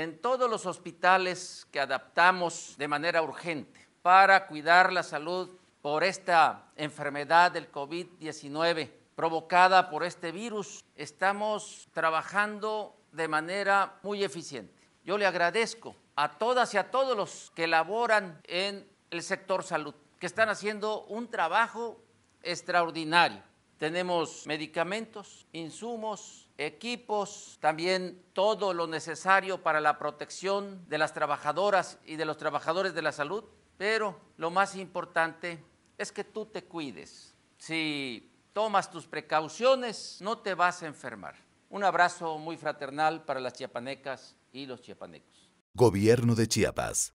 en todos los hospitales que adaptamos de manera urgente para cuidar la salud por esta enfermedad del COVID-19 provocada por este virus, estamos trabajando de manera muy eficiente. Yo le agradezco a todas y a todos los que laboran en el sector salud, que están haciendo un trabajo extraordinario. Tenemos medicamentos, insumos, equipos, también todo lo necesario para la protección de las trabajadoras y de los trabajadores de la salud. Pero lo más importante es que tú te cuides. Si tomas tus precauciones, no te vas a enfermar. Un abrazo muy fraternal para las chiapanecas y los chiapanecos. Gobierno de Chiapas.